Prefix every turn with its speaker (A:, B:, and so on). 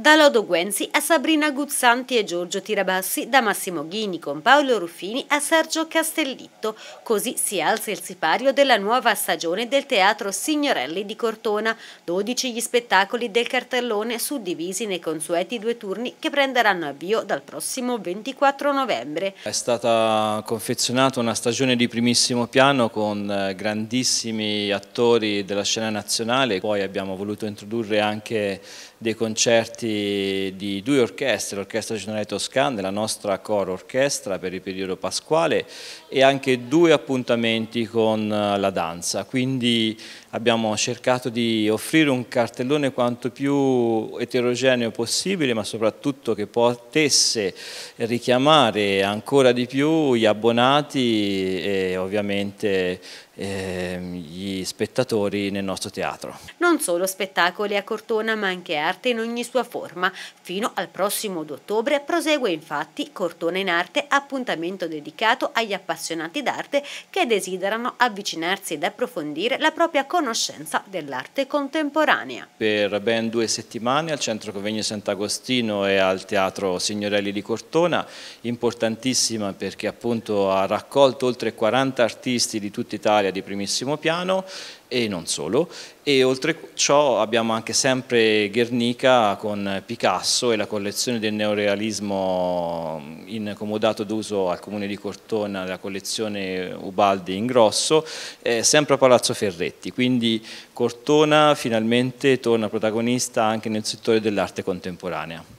A: da Lodo Guenzi a Sabrina Guzzanti e Giorgio Tirabassi, da Massimo Ghini con Paolo Ruffini a Sergio Castellitto. Così si alza il sipario della nuova stagione del Teatro Signorelli di Cortona, 12 gli spettacoli del cartellone suddivisi nei consueti due turni che prenderanno avvio dal prossimo 24 novembre.
B: È stata confezionata una stagione di primissimo piano con eh, grandissimi attori della scena nazionale, poi abbiamo voluto introdurre anche dei concerti parte di due orchestre, l'Orchestra Regionale Toscana e la nostra coro orchestra per il periodo pasquale e anche due appuntamenti con eh, la danza, quindi abbiamo cercato di offrire un cartellone quanto più eterogeneo possibile ma soprattutto che potesse richiamare ancora di più gli abbonati e ovviamente Ehm, gli spettatori nel nostro teatro.
A: Non solo spettacoli a Cortona ma anche arte in ogni sua forma. Fino al prossimo 2 ottobre prosegue infatti Cortona in Arte, appuntamento dedicato agli appassionati d'arte che desiderano avvicinarsi ed approfondire la propria conoscenza dell'arte contemporanea.
B: Per ben due settimane al Centro Convegno Sant'Agostino e al Teatro Signorelli di Cortona, importantissima perché appunto ha raccolto oltre 40 artisti di tutta Italia universitaria di primissimo piano e non solo. E oltre ciò abbiamo anche sempre Guernica con Picasso e la collezione del neorealismo in comodato d'uso al comune di Cortona, la collezione Ubaldi in grosso, eh, sempre a Palazzo Ferretti. Quindi Cortona finalmente torna protagonista anche nel settore dell'arte contemporanea.